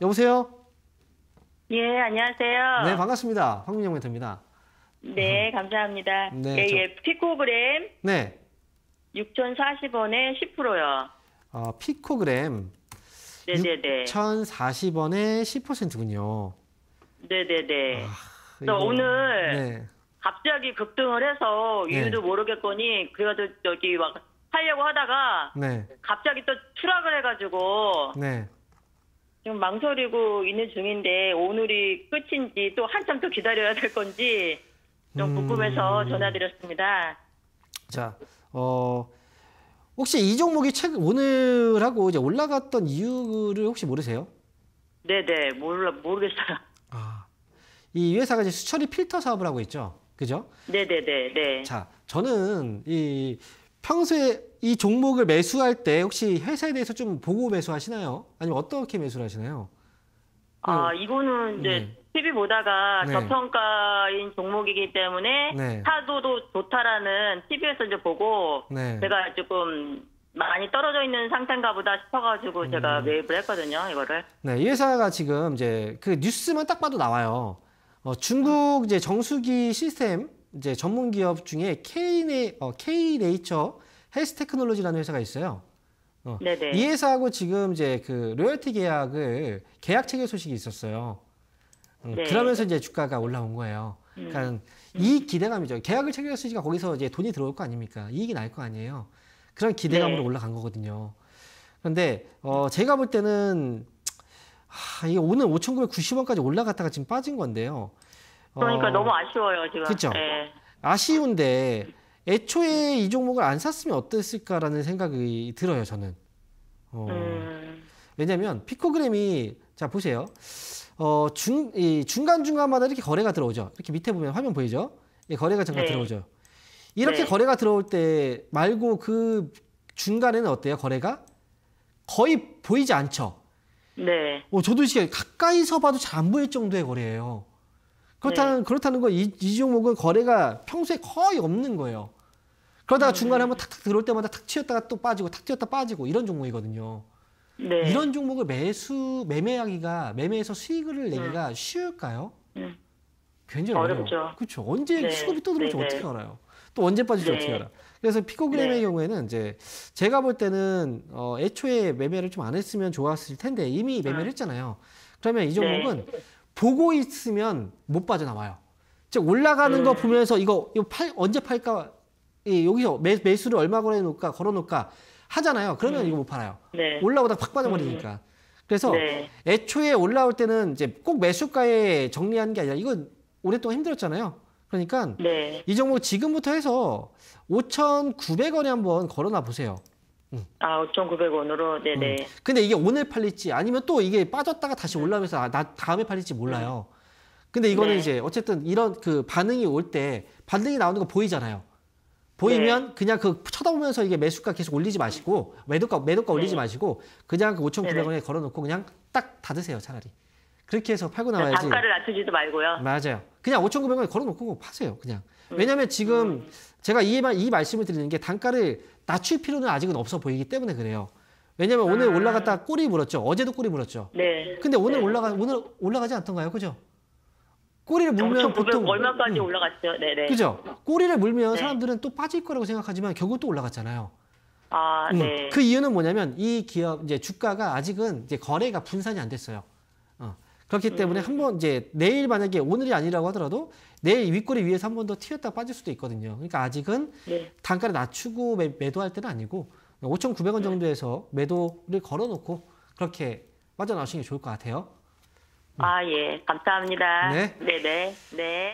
여보세요? 예, 안녕하세요. 네, 반갑습니다. 황민영 멘토입니다. 네, 음. 감사합니다. 네, 예, 저... 예, 피코그램. 네. 6,040원에 10%요. 어, 피코그램. 네네네. 6,040원에 10%군요. 네네네. 아, 이거... 오늘 네. 갑자기 급등을 해서 이유도 네. 모르겠거니 그래도 저기 막 하려고 하다가 네. 갑자기 또 추락을 해가지고 네. 지금 망설이고 있는 중인데 오늘이 끝인지 또 한참 더 기다려야 될 건지 좀 궁금해서 음... 전화드렸습니다. 자, 어, 혹시 이 종목이 최 오늘하고 이제 올라갔던 이유를 혹시 모르세요? 네네, 몰라, 모르겠어요. 아, 이 회사가 이제 수처리 필터 사업을 하고 있죠? 그죠? 네네네, 네. 자, 저는 이 평소에 이 종목을 매수할 때 혹시 회사에 대해서 좀 보고 매수하시나요? 아니면 어떻게 매수를 하시나요? 아, 음. 이거는 이제 네. TV 보다가 네. 저평가인 종목이기 때문에 네. 사도도 좋다라는 TV에서 이제 보고 네. 제가 조금 많이 떨어져 있는 상태인가 보다 싶어가지고 음. 제가 매입을 했거든요, 이거를. 네, 이 회사가 지금 이제 그 뉴스만 딱 봐도 나와요. 어, 중국 음. 이제 정수기 시스템 이제 전문 기업 중에 K네 어, K 네이처 헬스 테크놀로지라는 회사가 있어요. 어, 이 회사하고 지금 이제 그 로열티 계약을 계약 체결 소식이 있었어요. 음, 네. 그러면서 이제 주가가 올라온 거예요. 그러니까 음. 그러니까 이 기대감이죠. 계약을 체결했으니까 거기서 이제 돈이 들어올 거 아닙니까? 이익이 날 거 아니에요. 그런 기대감으로 네. 올라간 거거든요. 그런데 어, 제가 볼 때는 하, 이게 오늘 5,990원까지 올라갔다가 지금 빠진 건데요. 그러니까 어, 너무 아쉬워요 지금. 그렇죠. 네. 아쉬운데 애초에 이 종목을 안 샀으면 어땠을까라는 생각이 들어요 저는. 어, 음. 왜냐하면 피코그램이 자 보세요. 어, 중, 이 중간중간마다 이렇게 거래가 들어오죠. 이렇게 밑에 보면 화면 보이죠? 이 예, 거래가 잠깐 네. 들어오죠. 이렇게 네. 거래가 들어올 때 말고 그 중간에는 어때요? 거래가? 거의 보이지 않죠? 네. 어, 저도 이제 가까이서 봐도 잘 안 보일 정도의 거래예요. 그렇다는 네. 그렇다는 건이이 종목은 거래가 평소에 거의 없는 거예요. 그러다가 음. 중간에 한번 탁탁 들어올 때마다 탁 튀었다가 또 빠지고 탁 튀었다 빠지고 이런 종목이거든요. 네. 이런 종목을 매수 매매하기가 매매에서 수익을 음. 내기가 네. 쉬울까요? 네. 굉장히 어렵죠. 어려워 그렇죠. 언제 네. 수급이 또 들어올지 네, 네. 어떻게 알아요? 또 언제 빠질지 어떻게 알아? 그래서 피코그램의 경우에는 이제 제가 볼 때는 어 애초에 매매를 좀 안 했으면 좋았을 텐데 이미 매매를 했잖아요. 그러면 이 종목은 보고 있으면 못 빠져나와요. 즉 올라가는 거 네. 보면서 이거 이거 팔 언제 팔까? 예, 여기서 매, 매수를 얼마 걸어놓을까 걸어놓을까 하잖아요. 그러면 음. 이거 못 팔아요. 네. 올라오다 팍 빠져버리니까. 음. 그래서 네. 애초에 올라올 때는 이제 꼭 매수가에 정리하는 게 아니라 이건 오랫동안 힘들었잖아요. 그러니까 네. 이 정도 지금부터 해서 5,900원에 한번 걸어놔 보세요. 아, 5,900원으로? 네네. 음. 근데 이게 오늘 팔릴지 아니면 또 이게 빠졌다가 다시 음. 올라오면서 아, 나 다음에 팔릴지 몰라요. 음. 근데 이거는 네. 이제 어쨌든 이런 그 반응이 올 때 반응이 나오는 거 보이잖아요. 보이면 네. 그냥 그 쳐다보면서 이게 매수가 계속 올리지 마시고 매도가 매도가 네. 올리지 마시고 그냥 그 5,900원에 걸어놓고 그냥 딱 닫으세요 차라리. 그렇게 해서 팔고 그 나와야지. 단가를 낮추지도 말고요. 맞아요. 그냥 5,900원에 걸어놓고 파세요 그냥. 음. 왜냐하면 지금 제가 이, 이 말씀을 드리는 게 단가를 낮출 필요는 아직은 없어 보이기 때문에 그래요. 왜냐면 오늘 아. 올라갔다 꼬리 물었죠. 어제도 꼬리 물었죠. 네. 근데 오늘 네. 올라가 오늘 올라가지 않던가요, 그죠? 꼬리를 네, 물면 보통 얼마까지 음. 올라갔죠? 네네. 네. 그죠? 꼬리를 물면 네. 사람들은 또 빠질 거라고 생각하지만 결국 또 올라갔잖아요. 아, 음. 네. 그 이유는 뭐냐면 이 기업 이제 주가가 아직은 이제 거래가 분산이 안 됐어요. 그렇기 때문에 음. 한번 이제 내일 만약에 오늘이 아니라고 하더라도 내일 윗골리 위에서 한 번 더 튀었다 빠질 수도 있거든요. 그러니까 아직은 네. 단가를 낮추고 매, 도할 때는 아니고 5,900원 정도에서 매도를 걸어놓고 그렇게 빠져나오시는 게 좋을 것 같아요. 아, 예. 감사합니다. 네. 네네. 네. 네. 네.